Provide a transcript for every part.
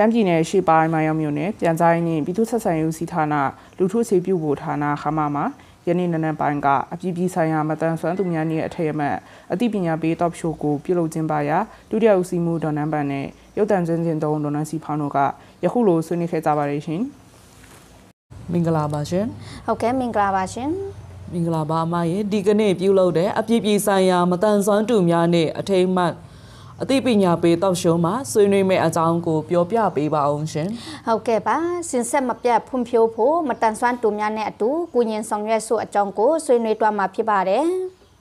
ရှမ်းပြည်နယ်ရှိပိုင်းမရောက်မြို့နယ်ပြန်ကြားရင်းပြည်သူ့ဆက်ဆံရေးစီဌာနလူထုစေပြုဖို့ဌာနခမမှာယနေ့နနက်ပိုင်းကအပြည်ပြည်ဆိုင်ရာမတန်ဆွမ်းသူများနေ့အထက်အမှတ်အသိပညာပေး talk show ကို ပြုလုပ်ကျင်းပရာဒုတိယဦးစီးမှုဒေါ်နန်းပန်နဲ့ရုပ်သံစင်စင်သုံးဒေါ်နန်းစီဖောင်းတို့ကယခုလိုဆွေးနွေးခဲ့ကြပါတယ်ရှင်။မင်္ဂလာပါရှင်။ဟုတ်ကဲ့မင်္ဂလာပါရှင်။မင်္ဂလာပါအမရေဒီကနေ့ပြုလုပ်တဲ့အပြည်ပြည်ဆိုင်ရာမတန်ဆွမ်းသူများနေ့အထိမ်းအမှတ်အသိပညာပေးတောက်ရှုံးမှာဆွေးနွေးမယ့်အကြောင်းကို ပြောပြပေးပါအောင်ရှင်။ဟုတ်ကဲ့ပါ။စင်ဆက်မပြတ်ဖွံ့ဖြိုးဖို့မတန်ဆွမ်းတူများနဲ့အတူကုညင်ဆောင်ရွက်ဆိုအကြောင်းကိုဆွေးနွေးသွားမှာဖြစ်ပါတယ်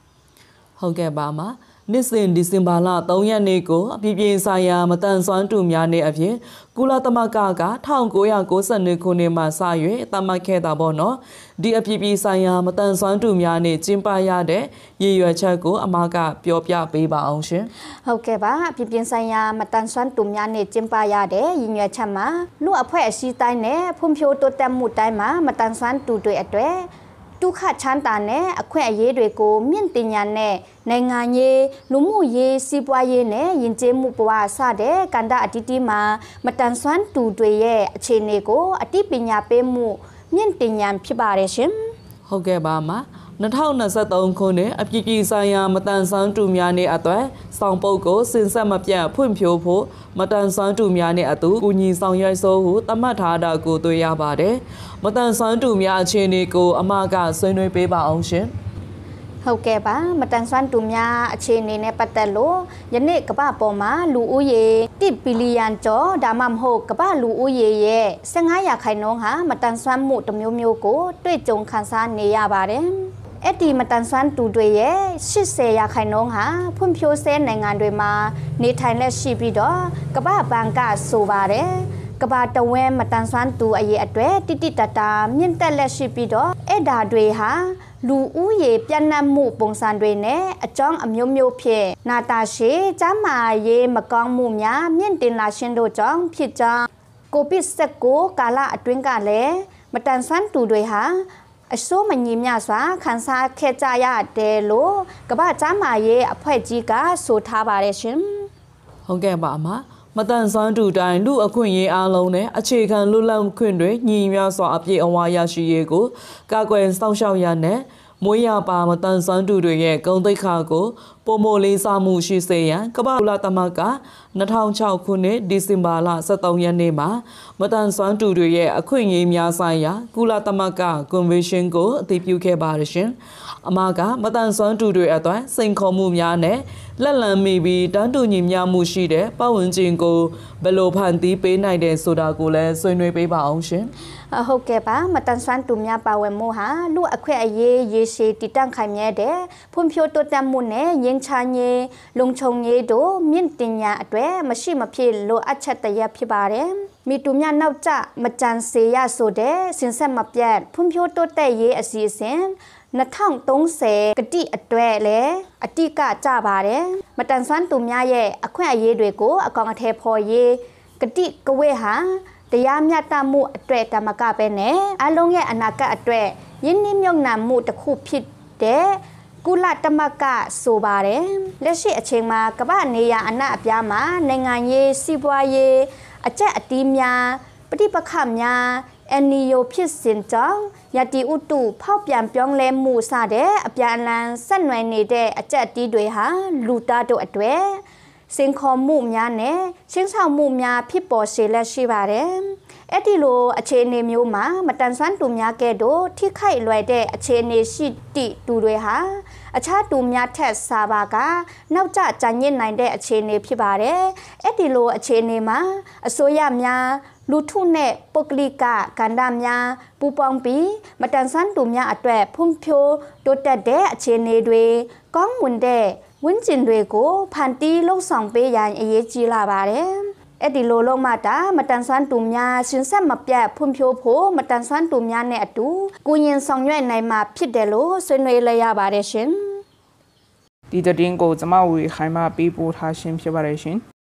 ။ဟုတ်ကဲ့ပါမှာ။နှစ်စဉ်ဒီဇင်ဘာလ3ရက်နေ့ကိုအပြည်ပြည်ဆိုင်ရာမတန်ဆွမ်းတူများနေ့အဖြစ်ကုလသမဂ္ဂက1992ခုနှစ်မှာစ၍သတ်မှတ်ခဲ့တာပေါ့နော်ဒီအပြည်ပြည်ဆိုင်ရာမတန်ဆွမ်းတူများနေ့ကျင်းပရတဲ့ရည်ရွယ်ချက်ကိုအမကပြောပြပေးပါအောင်ရှင်ဟုတ်ကဲ့ပါအပြည်ပြည်ဆိုင်ရာမတန်ဆွမ်းတူများနေ့ကျင်းပရတဲ့ရည်ရွယ်ချက်မှာလူအဖွဲ့အစည်းတိုင်းနဲ့ဖွံ့ဖြိုးတိုးတက်မှုတိုင်းမှာမတန်ဆွမ်းတူတွေအတွက်ဒုက္ခချမ်းသာနဲ့အခွင့်အရေးတွေကိုမြင့်တင်ညာနဲ့နိုင်ငံရေးလူမှုရေးစီးပွားရေးနဲ့ယဉ်ကျေးမှုဘဝစတဲ့ကန္တာအတီးတီးမှာမတန်ဆွမ်းသူတွေရဲ့အခြေအနေကိုအတိပညာပေးမှုမြင့်တင်ညာဖြစ်ပါတယ်ရှင်ဟုတ်ကဲ့ပါမှာ2023ခုနှစ်အပြည်ပြည်ဆိုင်ရာမတန်ဆန်းတူများနဲ့အသွက်ဆောင်ပုတ်ကိုစင်ဆက်မပြတ်ဖွံ့ဖြိုးဖို့မတန်ဆန်းတူများနဲ့အတူကူညီဆောင်ရွက်စိုးဟုသတ်မှတ်ထားတာကိုတွေ့ရပါတယ်။မတန်ဆန်းတူများအခြေအနေကိုအမကဆွေးနွေးပေးပါအောင်ရှင်။ဟုတ်ကဲ့ပါမတန်ဆွမ်းသူများအခြေအနေနဲ့ပတ်သက်လို့ယနေ့ကမ္ဘာပေါ်မှာလူဦးရေ1ဘီလီယံကျော်ဒါမှမဟုတ်ကမ္ဘာလူဦးရေရဲ့15ရာခိုင်နှုန်းဟာမတန်ဆွမ်းမှုတစ်မျိုးမျိုးကိုတွေ့ကြုံခံစားနေရပါတယ်အဲ့ဒီမတန်ဆန်းသူတွေရဲ့80ရာခိုင်နှုန်းဟာဖွံ့ဖြိုးဆဲနိုင်ငံတွေမှာနေထိုင်လက်ရှိပြီးတော့ကမ္ဘာဘဏ်ကဆိုပါတယ်ကဘာတဝဲမတန်ဆန်းသူအရေးအတွေ့တိတိတတာမြင့်တက်လက်ရှိပြီးတော့အဲ့ဒါတွေဟာလူဦးရေပြန့်နှံ့မှုပုံစံတွေနဲ့အကြောင်းအမျိုးမျိုးဖြင့်နာတာရှည်ကျမ်းမာရေးမကောင်းမှုများမြင့်တင်လာခြင်းတို့ကြောင့်ဖြစ်ကြောင်းကိုဗစ် -19 ကာလအတွင်းကလည်းမတန်ဆန်းသူတွေဟာအစိုးမညီမျှစွာခန်းစားခဲ့ကြရတယ်လို့ကမ္ဘာ့ကျန်းမာရေးအဖွဲ့ကြီးကဆိုထားပါတယ်ရှင်။ဟုတ်ကဲ့ပါအမမတန်ဆွမ်းတူတိုင်းလူအခွင့်အရေးအလုံးနဲ့အခြေခံလွတ်လပ်ခွင့်တွေညီမျှစွာအပြည့်အဝရရှိရေးကိုကာကွယ်စောင့်ရှောက်ရနဲ့မွေးရပါမတန်ဆွမ်းသူတွေရဲ့ဂုဏ်သိက္ခာကိုပုံမလေးစားမှုရှိစေရန်ကမ္ဘာ့လသမဂ္ဂ2006ခုနှစ်ဒီဇင်ဘာလ23ရက်နေ့မှာမတန်ဆွမ်းသူတွေရဲ့အခွင့်အရေးများဆိုင်ရာကုလသမဂ္ဂကွန်ဗင်းရှင်းကိုအတည်ပြုခဲ့ပါရရှင်။အမကမတန်ဆွမ်းသူတွေအတွက်စိန်ခေါ်မှုများနဲ့လက်လံမိပြီးတန်းတူညီမျှမှုရှိတဲ့ပတ်ဝန်းကျင်ကိုဘယ်လိုဖန်တီးပေးနိုင်တယ်ဆိုတာကိုလည်းဆွေးနွေးပေးပါအောင်ရှင်။ဟုတ်ကဲ့ပါမတန်ဆွမ်းသူများပါဝင်မှုဟာလူအခွင့်အရေးရေရှည်တည်တံ့ခိုင်မြဲတဲ့ဖွံ့ဖြိုးတိုးတက်မှုနဲ့ရင်ချငေးလုံခြုံရေးတို့မြင့်တင်ညာအတွက်မရှိမဖြစ်လိုအပ်ချက်တရက်ဖြစ်ပါတယ်မီတူမြနောက်ကျမကြံစေရဆိုတဲ့စင်ဆက်မပြတ်ဖွံ့ဖြိုးတိုးတက်ရေးအစီအစဉ်2030ကတိအတွက်လဲအတိကကြပါတယ်မတန်ဆွမ်းသူများရဲ့အခွင့်အရေးတွေကို အကောင်အထည်ဖော်ရေးကတိကဝေဟာတရားမျှတမှုအတွေ့ဓမ္မကပဲနဲ့အလုံးရဲ့အနာဂတ်အတွေ့ယင်းနှိမ့်မြုံနာမှုတစ်ခုဖြစ်တဲ့ကုလသမဂ္ဂဆိုပါတယ်လက်ရှိအချိန်မှာကမ္ဘာနေရအနက်အပြားမှာနိုင်ငံရေးစီးပွားရေးအကျက်အတီးများပဋိပက္ခများအန်နီယိုဖြစ်စဉ်ကြောင့်ယတိဥတုဖောက်ပြန်ပြောင်းလဲမှုစတဲ့အပြန်အလှန်ဆက်နွယ်နေတဲ့အကျက်အတီးတွေဟာလူသားတို့အတွေ့စင်ခေါ်မှုများနဲ့ချင်းဆောင်မှုများဖြစ်ပေါ်စေလက်ရှိပါတယ်။အဲ့ဒီလိုအခြေအနေမျိုးမှာမတန်ဆွမ်းသူများကဲ့သို့ထိခိုက်လွယ်တဲ့အခြေအနေရှိသည့်သူတွေဟာ အခြားသူများထက်စာပါကနောက်ကျကြံ့ညစ်နိုင်တဲ့အခြေအနေဖြစ်ပါတယ်။အဲ့ဒီလိုအခြေအနေမှာ အစိုးရများလူထုနဲ့ပုဂ္ဂလိကကန္ဓာများ ပူပေါင်းပြီး မတန်ဆန်းသူများအတွက်ဖွံ့ဖြိုးတိုးတက်တဲ့အခြေအနေတွေကောင်းမွန်တဲ့ဝန်းကျင်တွေကိုဖန်တီးလှုပ်ဆောင်ပေးရန်အရေးကြီးလာပါတယ်။အဲ့ဒီလိုလုံးမတာမတန်ဆွမ်းသူများရှင်ဆက်မပြတ်ဖွံ့ဖြိုးဖို့မတန်ဆွမ်းသူများနဲ့အတူကိုရင်ဆောင်ရွက်နိုင်မှာဖြစ်တယ်လို့ဆွေးနွေးလဲရပါတယ်ရှင်။ဒီတည်င်းကိုကျမဝေခိုင်မပေးပို့ထားရှင်ဖြစ်ပါတယ်ရှင်။